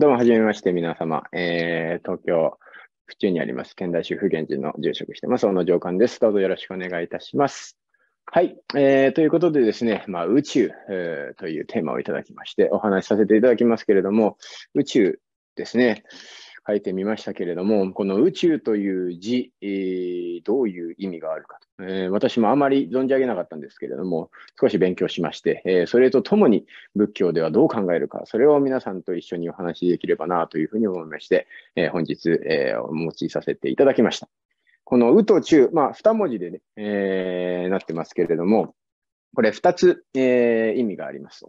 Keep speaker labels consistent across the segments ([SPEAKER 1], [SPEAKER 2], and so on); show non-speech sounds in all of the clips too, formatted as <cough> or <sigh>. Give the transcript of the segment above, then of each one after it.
[SPEAKER 1] どうも、はじめまして、皆様。えー、東京、府中にあります、県大主婦現地の住職してます、小野上官です。どうぞよろしくお願いいたします。はい、えー。ということでですね、まあ、宇宙、えー、というテーマをいただきまして、お話しさせていただきますけれども、宇宙ですね。書いてみましたけれども、この宇宙という字、えー、どういう意味があるかと、えー、私もあまり存じ上げなかったんですけれども、少し勉強しまして、えー、それとともに仏教ではどう考えるか、それを皆さんと一緒にお話しできればなというふうに思いまして、えー、本日、えー、お持ちさせていただきました。この宇と中、まあ、二文字でね、えー、なってますけれども、これ二つ、えー、意味があります。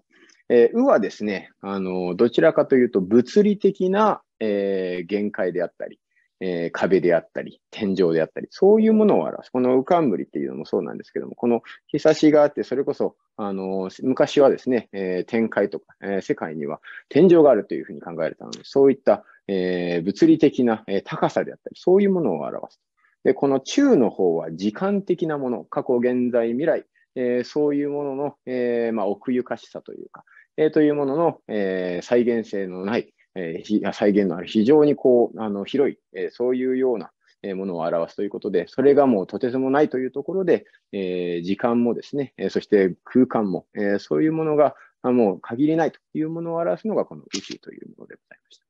[SPEAKER 1] えー、うはですね、あの、どちらかというと物理的なえー、限界であったり、えー、壁であったり、天井であったり、そういうものを表す。この浮かんぶりっていうのもそうなんですけども、この日差しがあって、それこそ、あのー、昔はですね、えー、天界とか、え世界には天井があるというふうに考えられたので、そういった、え物理的な、え高さであったり、そういうものを表す。で、この中の方は時間的なもの、過去、現在、未来、えそういうものの、えまあ、奥ゆかしさというか、えというものの、え再現性のない、えー、再現のある非常にこう、あの、広い、えそういうようなものを表すということで、それがもうとてつもないというところで、え時間もですね、そして空間も、えそういうものがもう限りないというものを表すのがこの宇宙というものでございました。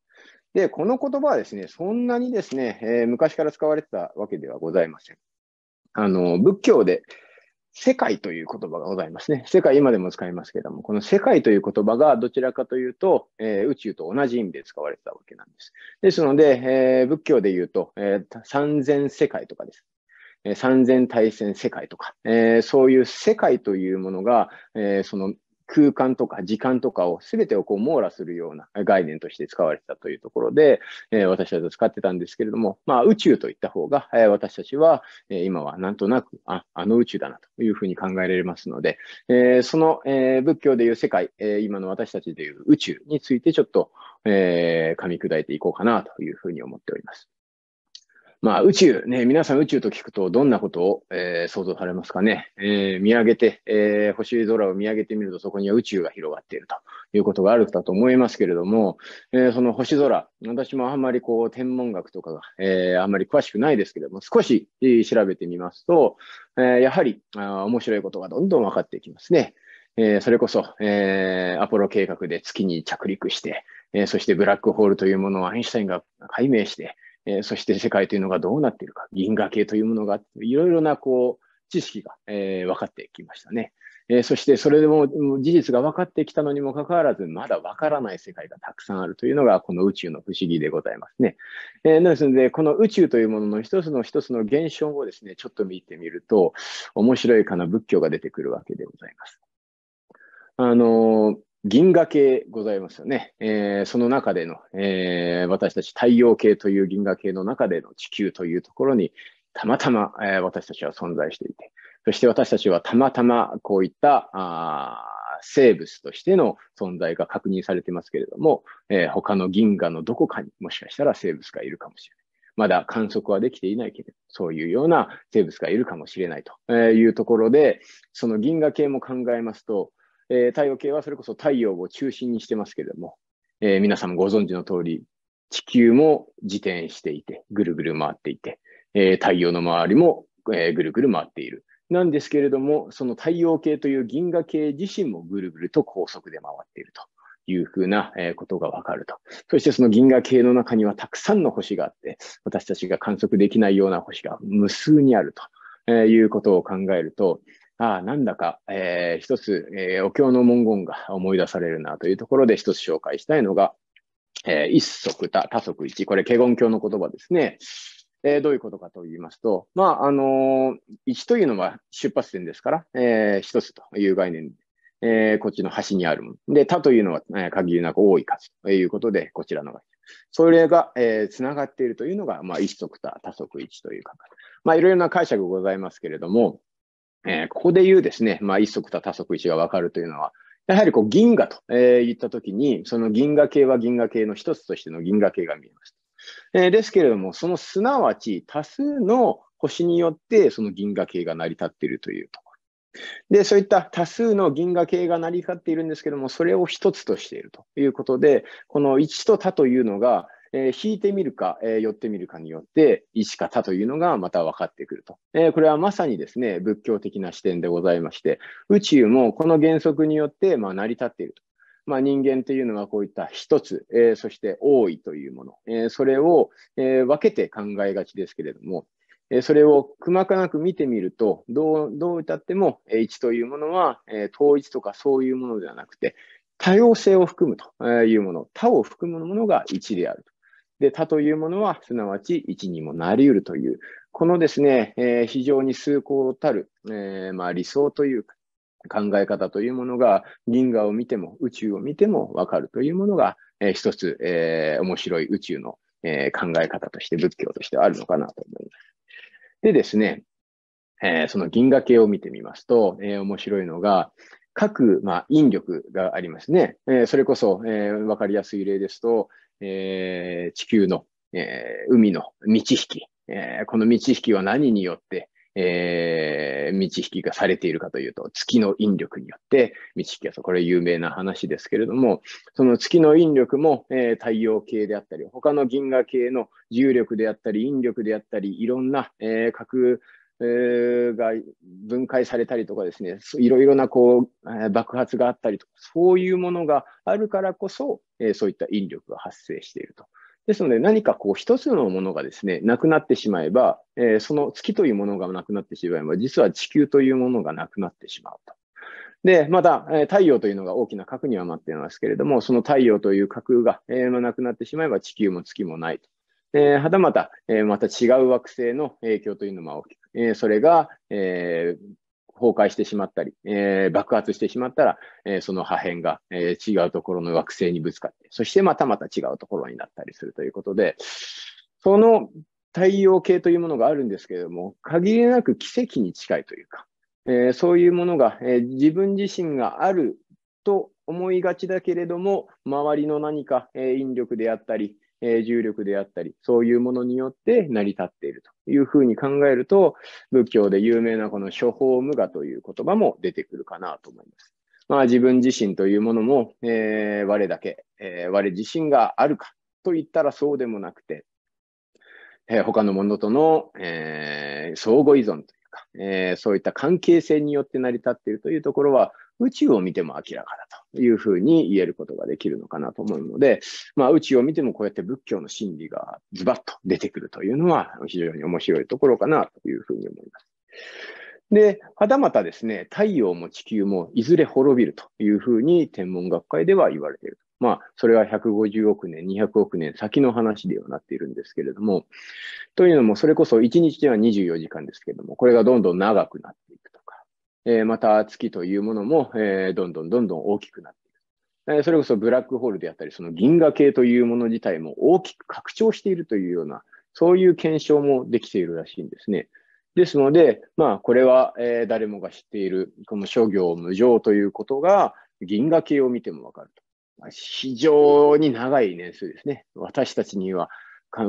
[SPEAKER 1] で、この言葉はですね、そんなにですね、え昔から使われてたわけではございません。あの、仏教で、世界という言葉がございますね。世界、今でも使いますけれども、この世界という言葉がどちらかというと、えー、宇宙と同じ意味で使われてたわけなんです。ですので、えー、仏教で言うと、えー、三千世界とかです。えー、三千大戦世界とか、えー、そういう世界というものが、えー、その空間とか時間とかを全てをこう網羅するような概念として使われてたというところで、え私たちは使ってたんですけれども、まあ、宇宙といった方が、え私たちは、え今はなんとなくああの宇宙だなというふうに考えられますので、えその、え仏教でいう世界、え今の私たちでいう宇宙についてちょっと、え噛み砕いていこうかなというふうに思っております。まあ、宇宙、ね、皆さん宇宙と聞くとどんなことを、えー、想像されますかね。えー、見上げて、えー、星空を見上げてみるとそこには宇宙が広がっているということがあるかと思いますけれども、えその星空、私もあんまりこう天文学とかが、えあんまり詳しくないですけれども、少し調べてみますと、えやはりあ面白いことがどんどん分かっていきますね。えそれこそ、えアポロ計画で月に着陸して、えそしてブラックホールというものをアインシュタインが解明して、えー、そして世界というのがどうなっているか、銀河系というものが、いろいろなこう知識が、えー、分かってきましたね。えー、そしてそれでも事実が分かってきたのにもかかわらず、まだ分からない世界がたくさんあるというのが、この宇宙の不思議でございますね。えー、ですので、この宇宙というものの一つの一つの現象をですね、ちょっと見てみると、面白いかな仏教が出てくるわけでございます。あのー銀河系ございますよね。えー、その中での、えー、私たち太陽系という銀河系の中での地球というところに、たまたま、えー、私たちは存在していて、そして私たちはたまたまこういったあ生物としての存在が確認されてますけれども、えー、他の銀河のどこかにもしかしたら生物がいるかもしれない。まだ観測はできていないけれど、そういうような生物がいるかもしれないというところで、その銀河系も考えますと、えー、太陽系はそれこそ太陽を中心にしてますけれども、えー、皆さんもご存知の通り、地球も自転していて、ぐるぐる回っていて、えー、太陽の周りも、えぐるぐる回っている。なんですけれども、その太陽系という銀河系自身もぐるぐると高速で回っているというふうなことがわかると。そしてその銀河系の中にはたくさんの星があって、私たちが観測できないような星が無数にあるということを考えると、ああ、なんだか、えー、一つ、えー、お経の文言が思い出されるなというところで一つ紹介したいのが、えー、一足多、多足一。これ、華厳経の言葉ですね。えー、どういうことかと言いますと、まあ、あのー、1というのは出発点ですから、えー、1つという概念えー、こっちの端にあるもの。で、他というのは、えー、限りなく多い数ということで、こちらのが。それが、えー、繋がっているというのが、まあ、一足多、多足一という考え。まあ、いろいろな解釈ございますけれども、えー、ここで言うですね、まあ、一足た、多足一がわかるというのは、やはりこう銀河と、えー、言ったときに、その銀河系は銀河系の一つとしての銀河系が見えます。えー、ですけれども、そのすなわち多数の星によってその銀河系が成り立っているというところ。で、そういった多数の銀河系が成り立っているんですけども、それを一つとしているということで、この一と多というのが、えー、引いてみるか、えー、寄ってみるかによって、一か他というのがまた分かってくると、えー、これはまさにですね、仏教的な視点でございまして、宇宙もこの原則によって、まあ、成り立っていると。まあ、人間というのはこういった一つ、えー、そして多いというもの、えー、それを、えー、分けて考えがちですけれども、えそれをくまかなく見てみると、どう、どうっても、一というものは、え統一とかそういうものではなくて、多様性を含むというもの、他を含むものが一であると。で、他というものは、すなわち1にもなり得るという、このですね、えー、非常に崇高たる、えー、まあ、理想という考え方というものが、銀河を見ても宇宙を見てもわかるというものが、えー、一つ、えー、面白い宇宙の、えー、考え方として、仏教としてあるのかなと思います。でですね、えー、その銀河系を見てみますと、えー、面白いのが、各、まあ、引力がありますね。えー、それこそ、えー、かりやすい例ですと、えー、地球の、えー、海の満ち引き、えー、この満ち引きは何によって、えー、満ち引きがされているかというと、月の引力によって満ち引きがこれ有名な話ですけれども、その月の引力も、えー、太陽系であったり、他の銀河系の重力であったり、引力であったり、いろんな、えー、各が分解されたりとかですね、いろいろなこう爆発があったりとか、そういうものがあるからこそ、そういった引力が発生していると。ですので、何かこう一つのものがですね、なくなってしまえば、その月というものがなくなってしまえば、実は地球というものがなくなってしまうと。で、また、太陽というのが大きな核にはなっていますけれども、その太陽という核が、えー、なくなってしまえば地球も月もないと。えー、はたまた、えー、また違う惑星の影響というのも大きく、えー、それが、え崩壊してしまったり、え爆発してしまったら、えその破片が、え違うところの惑星にぶつかって、そしてまたまた違うところになったりするということで、その太陽系というものがあるんですけれども、限りなく奇跡に近いというか、えそういうものが、え自分自身があると思いがちだけれども、周りの何か、え引力であったり、え重力であったり、そういうものによって成り立っているというふうに考えると、仏教で有名なこの諸法無我という言葉も出てくるかなと思います。まあ、自分自身というものも、えー、我だけ、えー、我自身があるかといったらそうでもなくて、えー、他のものとの、え相互依存とか、えー、そういった関係性によって成り立っているというところは、宇宙を見ても明らかだというふうに言えることができるのかなと思うので、まあ、宇宙を見てもこうやって仏教の真理がズバッと出てくるというのは非常に面白いところかなというふうに思います。で、はたまたですね、太陽も地球もいずれ滅びるというふうに天文学会では言われているまあ、それは150億年、200億年先の話ではなっているんですけれども、というのも、それこそ1日では24時間ですけれども、これがどんどん長くなっていくとか、えー、また月というものも、えー、どんどんどんどん大きくなっていく。えそれこそブラックホールであったり、その銀河系というもの自体も大きく拡張しているというような、そういう検証もできているらしいんですね。ですので、まあ、これは、えー、誰もが知っている、この諸行無常ということが、銀河系を見てもわかると。非常に長い年数ですね。私たちには、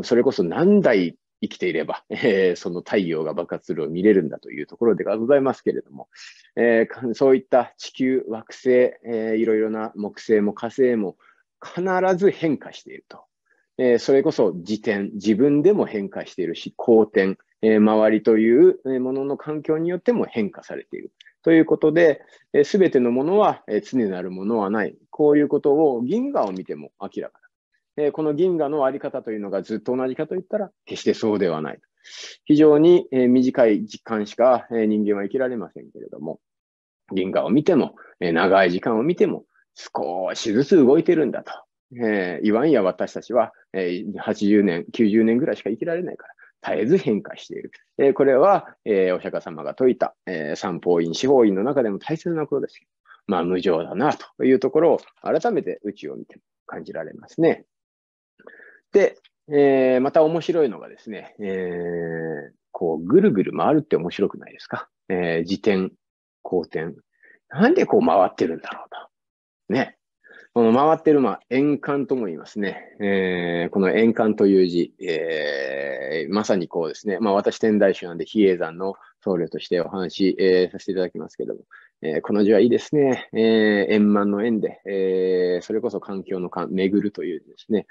[SPEAKER 1] それこそ何代生きていれば、<laughs> えー、その太陽が爆発するを見れるんだというところでございますけれども、えー、そういった地球、惑星、えー、いろいろな木星も火星も必ず変化していると。えー、それこそ自転、自分でも変化しているし、好転、えー、周りというものの環境によっても変化されている。ということで、す、え、べ、てのものは、えー、常なるものはない。こういうことを銀河を見ても明らかだ。えー、この銀河のあり方というのがずっと同じかといったら、決してそうではない。非常に、えー、短い時間しか、えー、人間は生きられませんけれども、銀河を見ても、えー、長い時間を見ても、少しずつ動いてるんだと。えー、いわんや私たちは、えー、80年、90年ぐらいしか生きられないから、絶えず変化している。えこれは、えお釈迦様が説いた、え三方院、四方院の中でも大切なことですまあ無常だなというところを改めて宇宙を見て感じられますね。で、えー、また面白いのがですね、えー、こうぐるぐる回るって面白くないですか。えー、自転、後転。なんでこう回ってるんだろうと。ね。この回ってる、まあ、円環とも言いますね。えー、この円環という字、えー、まさにこうですね。まあ、私、天台宗なんで、比叡山の僧侶としてお話し、えー、させていただきますけども、えー、この字はいいですね。えー、円満の円で、えー、それこそ環境の環、巡るというですね、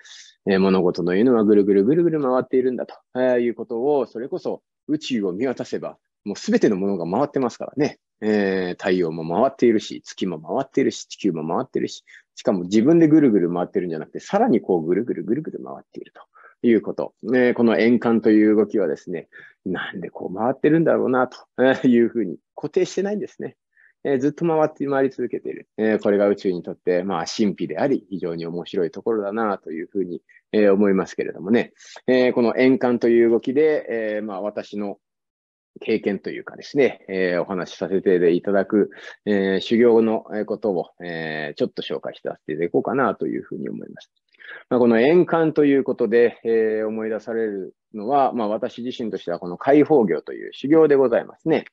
[SPEAKER 1] えー、物事のいうのはぐるぐるぐるぐる回っているんだと、えー、いうことを、それこそ宇宙を見渡せば、もうすべてのものが回ってますからね。えー、太陽も回っているし、月も回っているし、地球も回っているし、しかも自分でぐるぐる回ってるんじゃなくて、さらにこうぐるぐるぐるぐる回っていると。いうこと。ね、この円環という動きはですね、なんでこう回ってるんだろうな、というふうに固定してないんですね。えー、ずっと回って回り続けている。えー、これが宇宙にとって、まあ、神秘であり、非常に面白いところだな、というふうに、えー、思いますけれどもね。えこの円環という動きで、えまあ、私の経験というかですね、えー、お話しさせていただく、えー、修行のことを、えー、ちょっと紹介してさせていただこうかなというふうに思います。まあ、この円環ということで、え思い出されるのは、まあ、私自身としてはこの解放業という修行でございますね。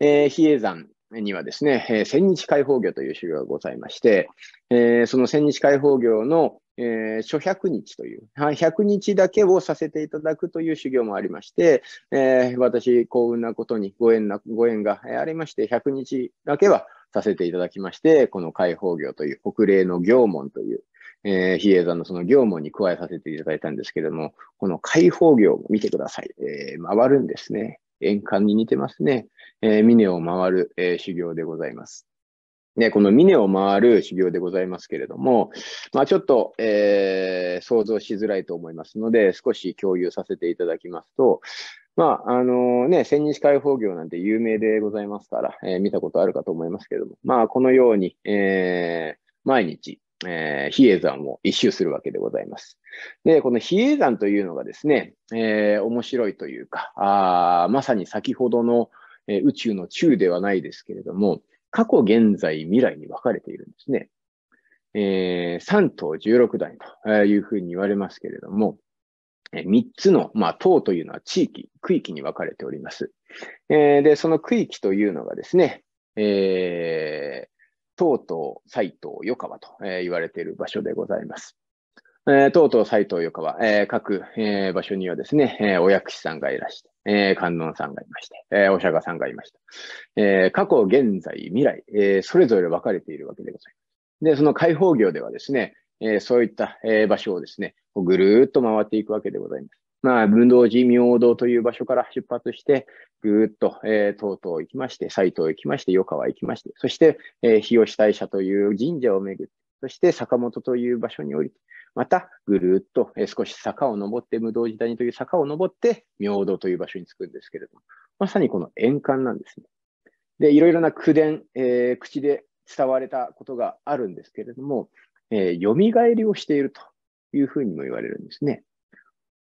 [SPEAKER 1] え比叡山にはですね、えー、千日解放業という修行がございまして、えー、その千日解放業の、えー、百日という、100日だけをさせていただくという修行もありまして、えー、私、幸運なことにご縁なご縁がありまして、100日だけはさせていただきまして、この解放業という、北霊の行門という、えー、比叡山のその行門に加えさせていただいたんですけれども、この解放業を見てください。えー、回るんですね。円環に似てますね。えー、峰を回る、えー、修行でございます。ね、この峰を回る修行でございますけれども、まあ、ちょっと、えー、想像しづらいと思いますので、少し共有させていただきますと、まあ、あのね、千日開放業なんて有名でございますから、えー、見たことあるかと思いますけれども、まあ、このように、えー、毎日、えー、比叡山を一周するわけでございます。で、この比叡山というのがですね、えー、面白いというか、あまさに先ほどの、えー、宇宙の宙ではないですけれども、過去、現在、未来に分かれているんですね。えー、3党16代というふうに言われますけれども、3つの、まあ、党というのは地域、区域に分かれております。えー、で、その区域というのがですね、えー、党と斎藤与川と、えー、言われている場所でございます。えー、とうとう斎藤よかは、えー、各、えー、場所にはですね、えお薬師さんがいらして、え観音さんがいまして、えお釈迦さんがいました。え過去、現在、未来、えそれぞれ分かれているわけでございます。で、その解放業ではですね、えそういった、え場所をですね、ぐるーっと回っていくわけでございます。まあ、文道寺明道という場所から出発して、ぐーっと、えー、とうとう行きまして、斎藤行きまして、か川行きまして、そして、えー、日吉大社という神社を巡って、そして坂本という場所に降りて、またぐるっと少し坂を登って、無道寺谷という坂を登って、明道という場所に着くんですけれども、まさにこの円環なんですね。で、いろいろな口伝、えー、口で伝われたことがあるんですけれども、えー、蘇りをしているというふうにも言われるんですね。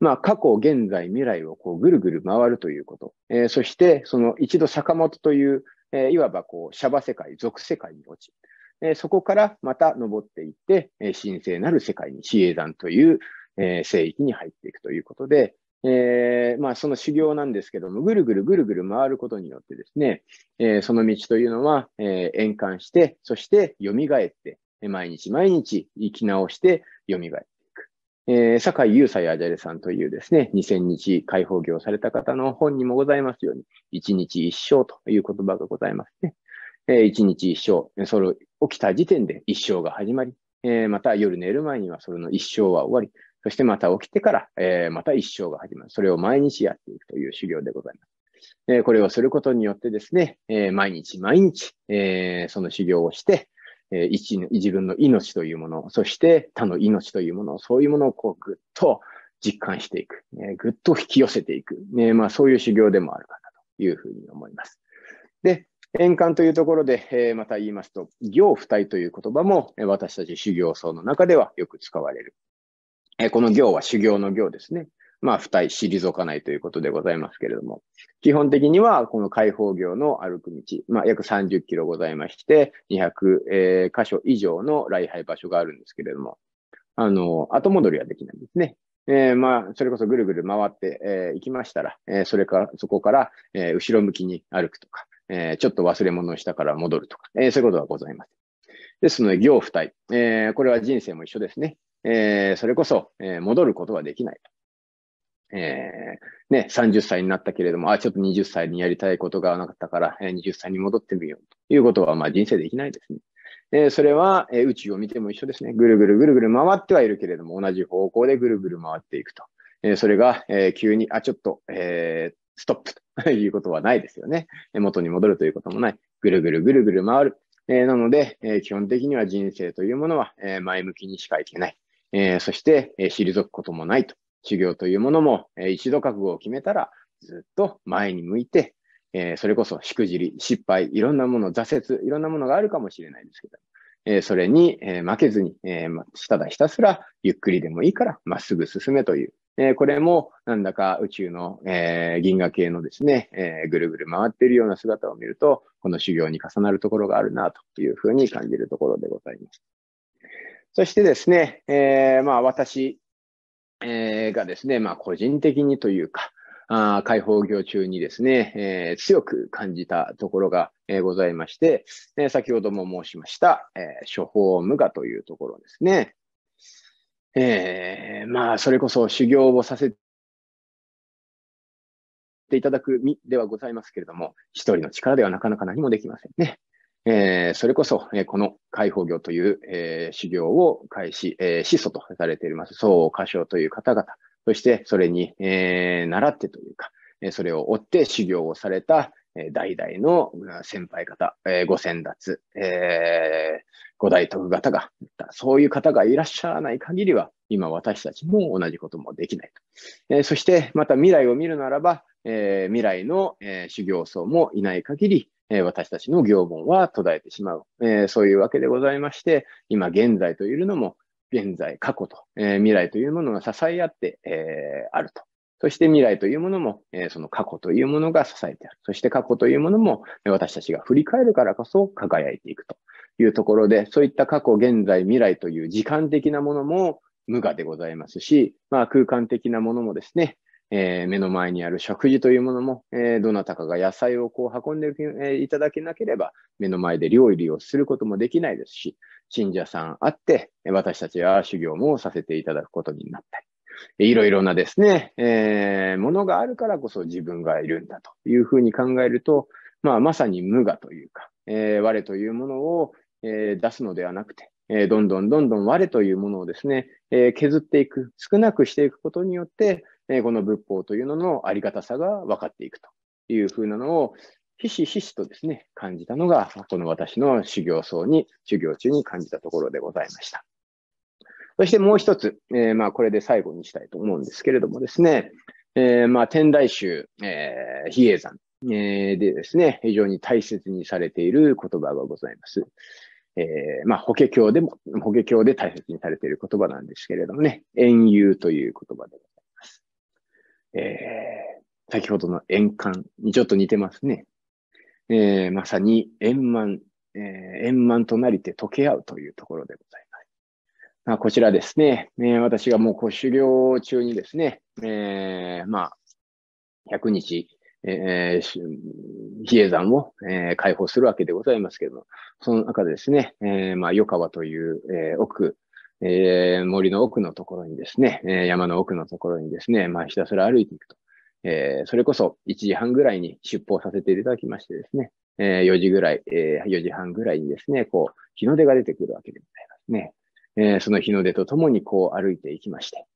[SPEAKER 1] まあ、過去、現在、未来をこうぐるぐる回るということ。えー、そして、その一度坂本という、えー、いわばこう、シャバ世界、俗世界に落ち、えそこからまた登っていって、え神聖なる世界に、死叡山という、え聖域に入っていくということで、えー、まあ、その修行なんですけども、ぐるぐるぐるぐる回ることによってですね、えー、その道というのは、えー、円環して、そして蘇って、毎日毎日生き直して蘇っていく。えー、坂井優斎アジャレさんというですね、2000日解放業された方の本にもございますように、一日一生という言葉がございますね。えー、一日一生、それ起きた時点で一生が始まり、えー、また夜寝る前にはそれの一生は終わり、そしてまた起きてから、えー、また一生が始まる。それを毎日やっていくという修行でございます。えー、これをすることによってですね、え毎日毎日、えその修行をして、え自分の命というもの、そして他の命というもの、そういうものをこうぐっと実感していく、えぐっと引き寄せていく、ねまあ、そういう修行でもあるかなというふうに思います。で、円環というところで、えまた言いますと、行不退という言葉も私たち修行僧の中ではよく使われる。えこの行は修行の行ですね。まあ、不退、退かないということでございますけれども、基本的にはこの開放行の歩く道、まあ、約30キロございまして、200、えー、箇所以上の来拝場所があるんですけれども、あの、後戻りはできないんですね。えー、まあ、それこそぐるぐる回って、えー、行きましたら、えー、それから、そこから、えー、後ろ向きに歩くとか、えー、ちょっと忘れ物をしたから戻るとか、えー、そういうことはございます。ですので、行不退、えー、これは人生も一緒ですね。えそれこそ、え戻ることはできないえー、ね、30歳になったけれども、あ、ちょっと20歳にやりたいことがなかったから、えー、20歳に戻ってみようということは、まあ人生できないですね。えー、それは、えー、宇宙を見ても一緒ですね。ぐるぐるぐるぐる回ってはいるけれども、同じ方向でぐるぐる回っていくと。えー、それが、えー、急に、あ、ちょっと、えー、ストップと <laughs> いうことはないですよね。元に戻るということもない。ぐるぐるぐるぐる回る。えー、なので、えー、基本的には人生というものは、えー、前向きにしかいけない。えそして、え退くこともないと。修行というものも、え一度覚悟を決めたら、ずっと前に向いて、えそれこそしくじり、失敗、いろんなもの、挫折、いろんなものがあるかもしれないですけど、えそれに、え負けずに、えー、ただひたすらゆっくりでもいいから、まっすぐ進めという、えー、これもなんだか宇宙の、えー、銀河系のですね、えー、ぐるぐる回っているような姿を見ると、この修行に重なるところがあるなというふうに感じるところでございます。そしてですね、えー、まあ私、えー、がですね、まあ個人的にというか、あ解放業中にですね、えー、強く感じたところが、えー、ございまして、えー、先ほども申しました、えー、処方無我というところですね。えー、まあ、それこそ修行をさせていただく身ではございますけれども、一人の力ではなかなか何もできませんね。えー、それこそ、えー、この解放業という、えー、修行を開始、えー、始祖とされています、宋歌唱という方々、そしてそれに、えー、習ってというか、えそれを追って修行をされた、え代々の先輩方、えー、ご先達、えー、ご大徳方が、そういう方がいらっしゃらない限りは、今私たちも同じこともできないと。えー、そして、また未来を見るならば、え未来の、え修行僧もいない限り、え私たちの行本は途絶えてしまう、えそういうわけでございまして、今現在というのも、現在、過去と、え未来というものが支え合って、えあると。そして未来というものも、えー、その過去というものが支えてある。そして過去というものも私たちが振り返るからこそ輝いていくというところで、そういった過去、現在、未来という時間的なものも無我でございますし、まあ、空間的なものもですね、えー、目の前にある食事というものも、えー、どなたかが野菜をこう運んで、えー、いただけなければ、目の前で料理をすることもできないですし、信者さんあって、私たちは修行もさせていただくことになったり、いろいろなですね、えー、ものがあるからこそ自分がいるんだというふうに考えると、まあ、まさに無我というか、えー、我というものを、えー、出すのではなくて、えー、どんどんどんどん我というものをですね、えー、削っていく、少なくしていくことによって、えー、この仏法というののありがたさが分かっていくというふうなのを、ひしひしとですね、感じたのが、この私の修行僧に、修行中に感じたところでございました。そしてもう一つ、えー、まあこれで最後にしたいと思うんですけれどもですね、えー、まあ天台宗、えー、比叡山、えー、でですね、非常に大切にされている言葉がございます。えー、まあ、法華経でも、法華経で大切にされている言葉なんですけれどもね、遠遊という言葉でございます。えー、先ほどの円環にちょっと似てますね。えー、まさに円満、えー、円満となりて溶け合うというところでございます。あこちらですね、えー、私がもうご修行中にですね、えー、まあ、100日、えー、比叡山を、えー、解放するわけでございますけれども、その中でですね、えー、まあ、余川という、えー、奥、えー、森の奥のところにですね、えー、山の奥のところにですね、まあ、ひたすら歩いていくと。えー、それこそ1時半ぐらいに出歩させていただきましてですね、えー、4時ぐらい、えー、4時半ぐらいにですね、こう、日の出が出てくるわけでございますね。えその日の出とともにこう歩いていきまして、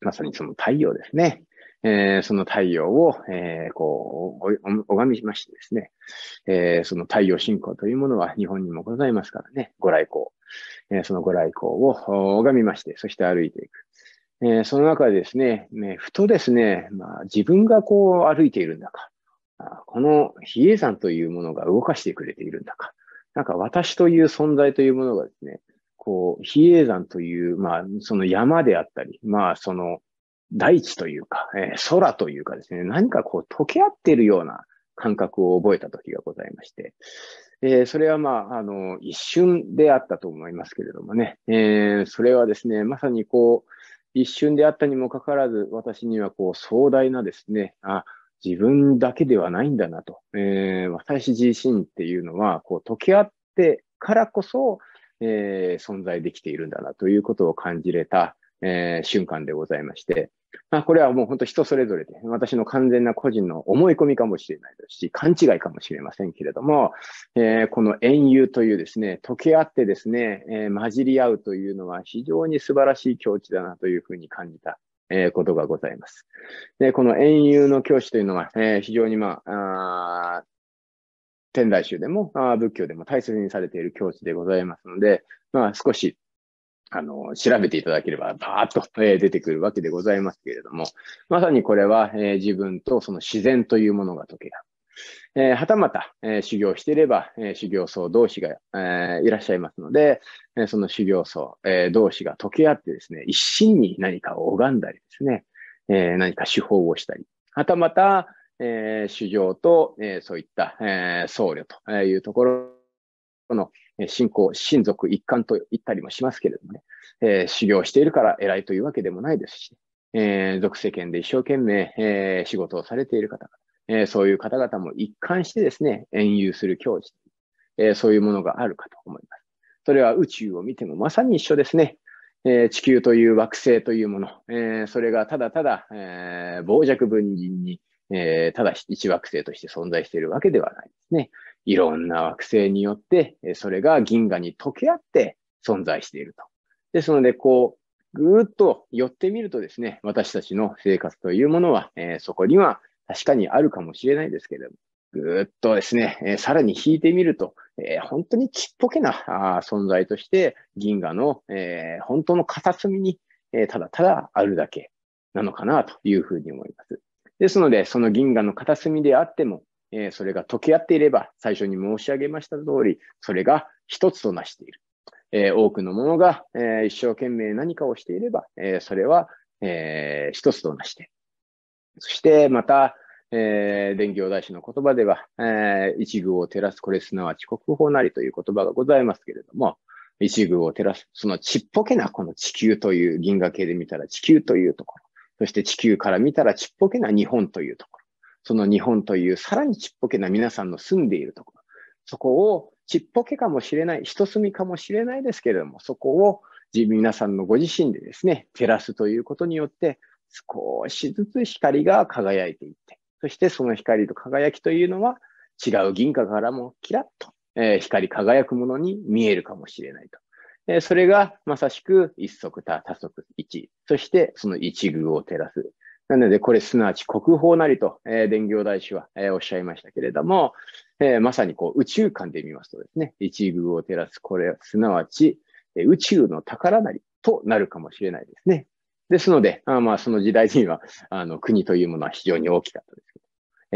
[SPEAKER 1] まさにその太陽ですね。えー、その太陽を、えー、こう、拝みましてですね、えー、その太陽信仰というものは日本にもございますからね、ご来光、えそのご来光を拝みまして、そして歩いていく。えその中でですね、ねふとですね、まあ、自分がこう歩いているんだか、この比叡山というものが動かしてくれているんだか、なんか私という存在というものがですね、こう、比叡山という、まあ、その山であったり、まあ、その大地というか、えー、空というかですね、何かこう溶け合っているような感覚を覚えた時がございまして、えー、それはまあ、あの、一瞬であったと思いますけれどもね、えー、それはですね、まさにこう、一瞬であったにもかかわらず、私にはこう壮大なですね、あ自分だけではないんだなと、えー、私自身っていうのは、こう溶け合ってからこそ、えー、存在できているんだなということを感じれた、えー、瞬間でございまして、まあ、これはもう本当人それぞれで、私の完全な個人の思い込みかもしれないですし、勘違いかもしれませんけれども、えー、この円遊というですね、溶け合ってですね、えー、混じり合うというのは非常に素晴らしい境地だなというふうに感じた。えー、ことがございます。で、この遠遊の教師というのは、え非常にまあ、あ天台宗でも仏教でも大切にされている境地でございますので、まあ、少しあの、調べていただければ、ばーっと、え出てくるわけでございますけれども、まさにこれは、え自分とその自然というものが解け合う。えはたまた、え修行していれば、え修行僧同士が、えいらっしゃいますので、えその修行僧、え同士が解け合ってですね、一心に何かを拝んだりですね、え何か手法をしたり、はたまた、えー、修行と、えー、そういった、えー、僧侶というところの信仰、親族一貫と言ったりもしますけれどもね、えー、修行しているから偉いというわけでもないですし、えー、俗世間で一生懸命、えー、仕事をされている方えー、そういう方々も一貫してですね、遠遊する教地、えー、そういうものがあるかと思います。それは宇宙を見てもまさに一緒ですね。えー、地球という惑星というもの、えー、それがただただ、えー、傍若分人に、えー、ただ一惑星として存在しているわけではないですね。いろんな惑星によって、それが銀河に溶け合って存在していると。ですので、こう、ぐーっと寄ってみるとですね、私たちの生活というものは、えー、そこには確かにあるかもしれないですけれども、ぐーっとですね、えー、さらに引いてみると、えー、本当にちっぽけな存在として銀河の、えー、本当の片隅に、えただただあるだけなのかなというふうに思います。ですので、その銀河の片隅であっても、えそれが溶け合っていれば、最初に申し上げました通り、それが一つとなしている。え多くのものが、え一生懸命何かをしていれば、えそれは、えー、一つとなしている。そしてまた、えー、伝行大師の言葉では、えー、一具を照らす、これすなわち国宝なりという言葉がございますけれども、一具を照らす、そのちっぽけなこの地球という、銀河系で見たら地球というところ。そして地球から見たらちっぽけな日本というところ。その日本というさらにちっぽけな皆さんの住んでいるところ。そこをちっぽけかもしれない、一隅かもしれないですけれども、そこを皆さんのご自身でですね、照らすということによって、少しずつ光が輝いていって、そしてその光と輝きというのは違う銀河からもキラッと、えー、光り輝くものに見えるかもしれないと。えそれがまさしく一足多多足一。そしてその一偶を照らす。なので、これすなわち国宝なりと、えー、伝行大師は、えー、おっしゃいましたけれども、えー、まさにこう宇宙観で見ますとですね、一偶を照らす、これすなわち、え宇宙の宝なりとなるかもしれないですね。ですので、あまあその時代には、あの国というものは非常に大きかったですけど、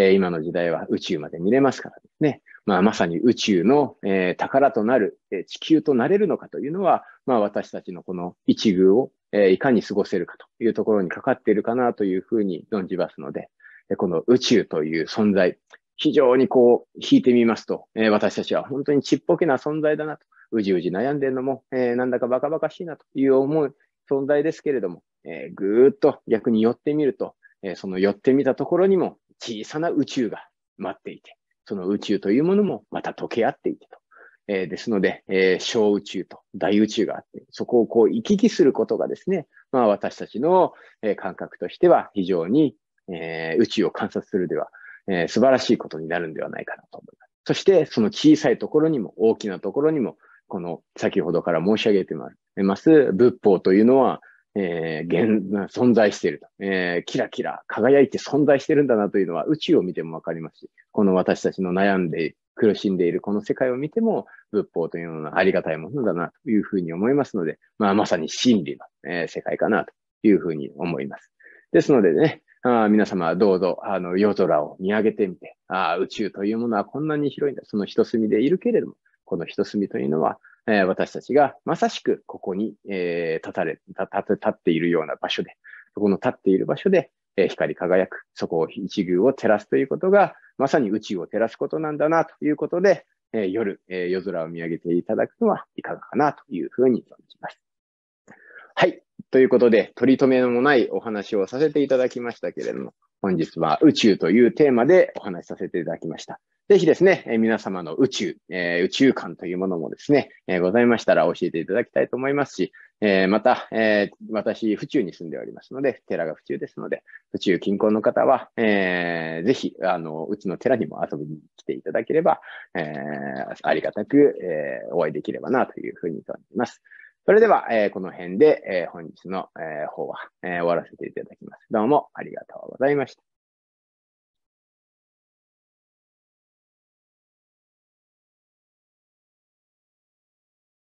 [SPEAKER 1] え今の時代は宇宙まで見れますからですね。まあ、まさに宇宙の、えー、宝となる、えー、地球となれるのかというのは、まあ、私たちのこの一遇を、えー、いかに過ごせるかというところにかかっているかなというふうに存じますので、この宇宙という存在、非常にこう、引いてみますと、えー、私たちは本当にちっぽけな存在だなと、うじうじ悩んでるのも、えー、なんだかバカバカしいなという思う存在ですけれども、えー、ぐーっと逆に寄ってみると、えー、その寄ってみたところにも小さな宇宙が待っていて、その宇宙というものもまた溶け合っていてと。えー、ですので、えー、小宇宙と大宇宙があって、そこをこう行き来することがですね、まあ私たちの、えー、感覚としては非常に、えー、宇宙を観察するでは、えー、素晴らしいことになるんではないかなと思います。そしてその小さいところにも大きなところにも、この先ほどから申し上げてます、仏法というのはえー、現、存在していると、えー、キラキラ輝いて存在してるんだなというのは宇宙を見てもわかりますし、この私たちの悩んで苦しんでいるこの世界を見ても仏法というのはありがたいものだなというふうに思いますので、まあまさに真理の、えー、世界かなというふうに思います。ですのでね、あ皆様どうぞあの夜空を見上げてみてあ、宇宙というものはこんなに広いんだ。その一隅でいるけれども、この一隅というのはえ私たちがまさしくここに、え立たれ、立っているような場所で、そこの立っている場所で、え光り輝く、そこを一遇を照らすということが、まさに宇宙を照らすことなんだなということで、え夜、え夜空を見上げていただくのはいかがかなというふうに感じます。はい。ということで、取り留めのもないお話をさせていただきましたけれども、本日は宇宙というテーマでお話しさせていただきました。ぜひですね、え皆様の宇宙、え宇宙観というものもですね、えございましたら教えていただきたいと思いますし、えまた、え私、府中に住んでおりますので、寺が府中ですので、府中近郊の方は、えー、ぜひ、あの、うちの寺にも遊びに来ていただければ、えー、ありがたく、えお会いできればなというふうに思います。それでは、えー、この辺で、えー、本日の、えー、方は、え終わらせていただきます。どうもありがとうございました。